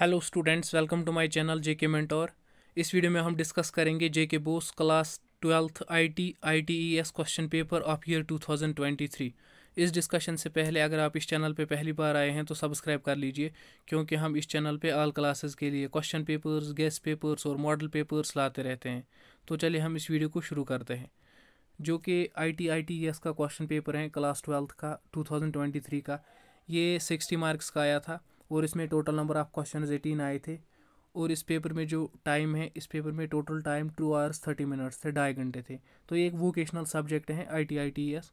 hello students welcome to my channel JK mentor इस video में हम डिस्कस करेंगे JK BOSE class twelfth IT ITES question paper of year 2023 इस discussion से पहले अगर आप इस चैनल पे पहली बार आए हैं तो सब्सक्राइब कर लीजिए क्योंकि हम इस चैनल पे आल क्लासेस के लिए क्वेश्चन पेपर्स गेस पेपर्स और मॉडल पेपर्स लाते रहते हैं तो चलिए हम इस वीडियो को शुरू करते हैं जो कि I T I T S का क्वेश्चन पेपर है क्लास ट्वेल्थ का टू का ये सिक्सटी मार्क्स का आया था और इसमें total number of question eighteen आए थे और इस पेपर में जो टाइम है इस पेपर में total time two hours thirty minutes थे ढाई घंटे थे तो ये एक वोकेशनल सब्जेक्ट है I T I T S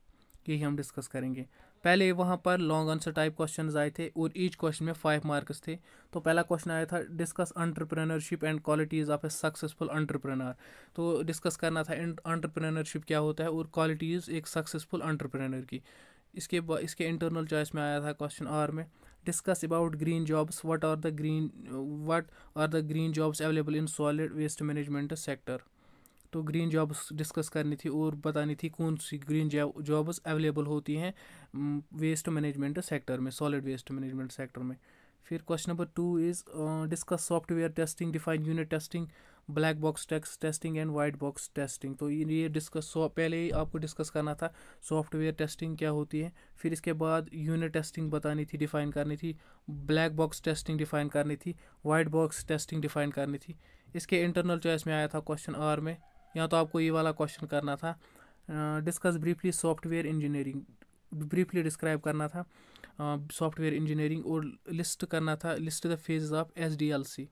यही हम डिस्कस करेंगे पहले वहाँ पर लॉन्ग आंसर टाइप क्वेश्चंस आए थे और ईच क्वेश्चन में फाइव मार्क्स थे तो पहला क्वेश्चन आया था discuss entrepreneurship and qualities of a successful entrepreneur तो डिस्कस करना था अंटरप्रेनरशिप क्या होता है और क्वालिटीज़ एक सक्सेसफुल अंटरप्रेनर की इसके इसके इंटरनल चॉइस में आया था क्वेश्चन आर में discuss about green jobs what are the green what are the green jobs available in solid waste management sector तो ग्रीन जॉब्स डिस्कस करनी थी और बतानी थी कौन सी ग्रीन जॉब्स अवेलेबल होती हैं वेस्ट मैनेजमेंट सेक्टर में सॉलिड वेस्ट मैनेजमेंट सेक्टर में फिर question number two is discuss software testing define unit testing black box text testing and white box testing तो ये डिस्कस पहले ही आपको डिस्कस करना था सॉफ्टवेयर टेस्टिंग क्या होती है फिर इसके बाद यूनिट टेस्टिंग बतानी थी डिफ़ाइन करनी थी ब्लैक बॉक्स टेस्टिंग डिफ़ाइन करनी थी वाइट बॉक्स टेस्टिंग डिफ़ाइन करनी थी इसके इंटरनल चॉइस में आया था क्वेश्चन आर में या तो आपको ये वाला क्वेश्चन करना था discuss briefly software engineering briefly describe करना था सॉफ्टवेयर इंजीनियरिंग और लिस्ट करना था list the phases of S D L C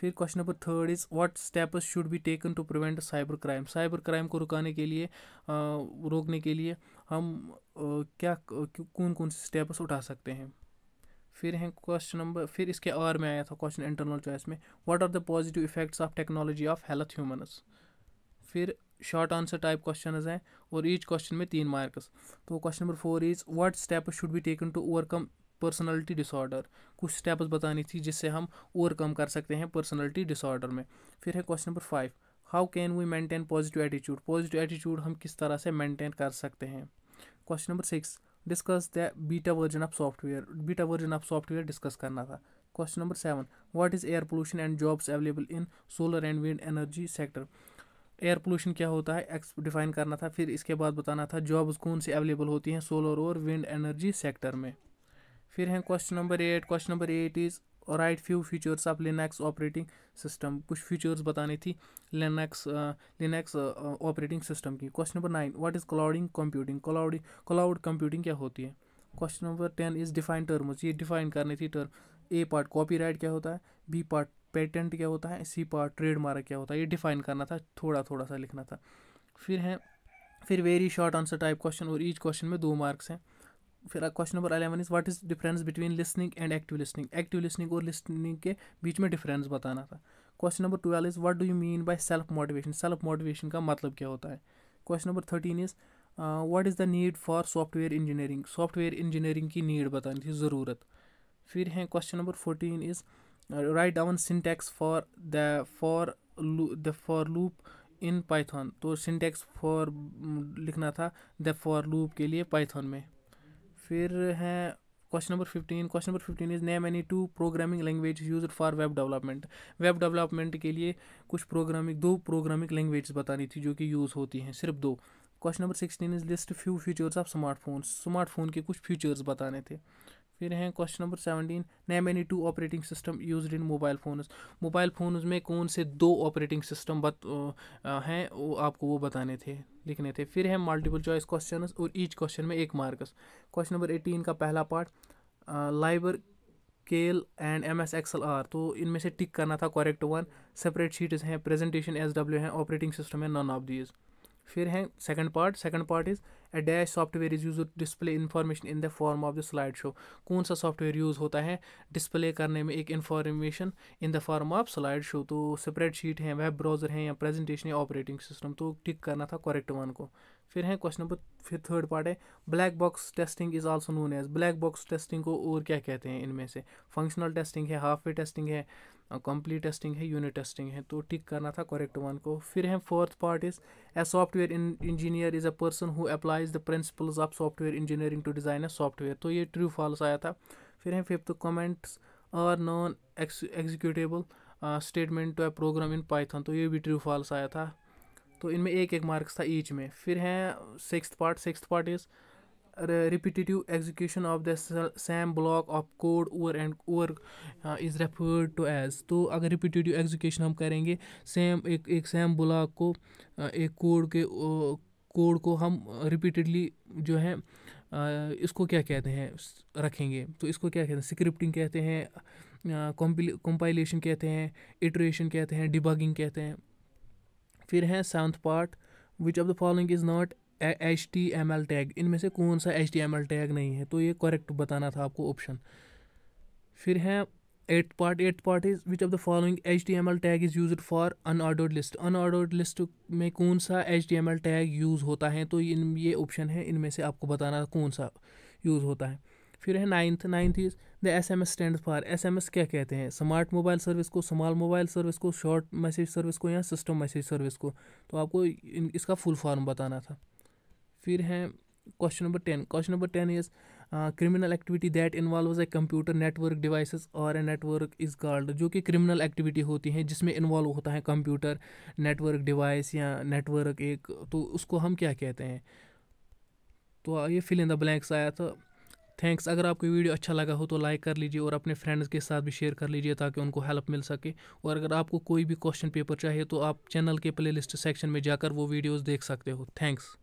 फिर question number third is what steps should be taken to prevent cyber crime cyber crime को रुकाने के लिए रोकने के लिए हम क्या कौन कौन से स्टेप्स उठा सकते हैं फिर हैं क्वेश्चन नंबर फिर इसके आर में आया था क्वेश्चन इंटरनल चॉइस में what are the positive effects of technology of health humans फिर शॉर्ट आंसर टाइप क्वेश्चन हैं और ईच क्वेश्चन में तीन मार्क्स तो question number four is what step should be taken to overcome personality disorder कुछ steps बतानी थी जिससे हम ओवरकम कर सकते हैं पर्सनालिटी डिसऑर्डर में फिर है question number five how can we maintain positive attitude positive attitude हम किस तरह से मेंटेन कर सकते हैं question number six discuss the beta version of software beta version of software discuss करना था question number seven what is air pollution and jobs available in solar and wind energy sector air pollution क्या होता है x define करना था फिर इसके बाद बताना था जॉब्स कौन सी अवेलेबल होती हैं सोलर और विंड एनर्जी सेक्टर में फिर हैं question number eight question number eight is write few features of Linux operating system कुछ फीचर्स बताने थी लिनक्स लिनक्स ऑपरेटिंग सिस्टम की question number nine what is clouding computing clouding cloud computing क्या होती है question number ten is define terms ये define करने थी टर्म ए पार्ट कॉपी क्या होता है बी पार्ट पेटेंट क्या होता है सी पार्ट ट्रेडमार्क क्या होता है ये डिफाइन करना था थोड़ा थोड़ा सा लिखना था फिर हैं फिर very short answer type question और ईच क्वेश्चन में दो मार्क्स हैं फिर question number eleven is what is difference between listening and active listening active listening और लिसनिंग के बीच में डिफरेंस बताना था question number twelve is what do you mean by self motivation self motivation का मतलब क्या होता है question number thirteen is what is the need for software engineering software engineering की नीड बतानी थी ज़रूरत फिर हैं question number fourteen is write down syntax for the for the for loop in Python तो सिंटेक्स फॉर mm, लिखना था the for loop के लिए पाइथन में फिर हैं question number fifteen question number fifteen is name any two programming language use for web development web development के लिए कुछ प्रोग्रामिंग दो प्रोग्रामिंग लैंग्वेज बतानी थी जो कि यूज़ होती हैं सिर्फ दो question number sixteen is list few features of smartphone smartphone के कुछ फीचर्स बताने थे फिर हैं question number seventeen name any two operating system use in mobile phones mobile phones में कौन से दो ऑपरेटिंग सिस्टम बत हैं वो आपको वो बताने थे लिखने थे फिर हैं मल्टीपल चॉइस क्वेश्चन और ईच क्वेश्चन में एक मार्क्स क्वेश्चन नंबर एटीन का पहला part libre calc and M S excel are तो इनमें से टिक करना था करेक्ट वन सेपरेट शीट्स हैं प्रेजेंटेशन एस डब्ल्यू हैं ऑपरेटिंग सिस्टम है नॉन ऑफ दीज़ फिर है second part second part is a dash software is use display information in the form of the slide show कौन सा software use होता है display करने में एक information in the form of slide show तो स्प्रेडशीट है वेब ब्राउज़र है या प्रेजेंटेशन या ऑपरेटिंग सिस्टम तो टिक करना था करेक्ट वन को फिर है क्वेश्चन नंबर फिर थर्ड पार्ट है black box testing is also known as black box testing को और क्या कहते हैं इनमें से फंक्शनल टेस्टिंग है हाफ वे टेस्टिंग है कंप्लीट टेस्टिंग है यूनिट टेस्टिंग है तो टिक करना था करेक्ट वन को फिर है fourth part is a software engineer is a person who applies the principles of software engineering to design a software तो ये ट्रू फॉल्स आया था फिर है fifth comments are non executable statement to a program in Python तो ये भी true false आया था तो इनमें एक एक मार्क्स था ईच में फिर हैं six part six part is repetitive execution of the same block of code over and over uh, is referred to as तो अगर repetitive execution हम करेंगे same एक एक same block को uh, एक code के कोड uh, को हम रिपीटेडली जो है इसको क्या कहते हैं रखेंगे तो इसको क्या कहते हैं स्क्रिप्टिंग कहते हैं कंपाइलेशन कहते हैं इटरेशन कहते हैं डिबगिंग कहते हैं फिर है seventh part which of the following is not H T M L tag इनमें से कौन सा H T M L tag नहीं है तो ये करेक्ट बताना था आपको ऑप्शन फिर है eight part eight part is which of the following H D M L tag is use for unordered list unordered list में कौन सा H D M L tag use होता है तो इन ये ऑप्शन है इनमें से आपको बताना कौन सा यूज़ होता है फिर है ninth ninth is the S M S stand for S M S क्या कहते हैं स्मार्ट मोबाइल सर्विस को स्मॉल मोबाइल सर्विस को शॉर्ट मैसेज सर्विस को या सिस्टम मैसेज सर्विस को तो आपको इसका फुल फॉर्म बताना था फिर हैं question number ten question number ten is criminal activity that involve a computer network devices और ए नेटवर्क इज़ कॉल्ड जो कि क्रिमिनल एक्टिविटी होती है जिसमें इन्वॉल्व होता है कंप्यूटर नेटवर्क डिवाइस या नेटवर्क एक तो उसको हम क्या कहते हैं तो ये फिल इन द ब्लैंक्स आया था थैंक्स अगर आपको वीडियो अच्छा लगा हो तो लाइक कर लीजिए और अपने फ्रेंड्स के साथ भी शेयर कर लीजिए ताकि उनको हेल्प मिल सके और अगर आपको कोई भी क्वेश्चन पेपर चाहिए तो आप चैनल के प्लेलिस्ट सेक्शन में जाकर वो वीडियोस देख सकते हो थैंक्स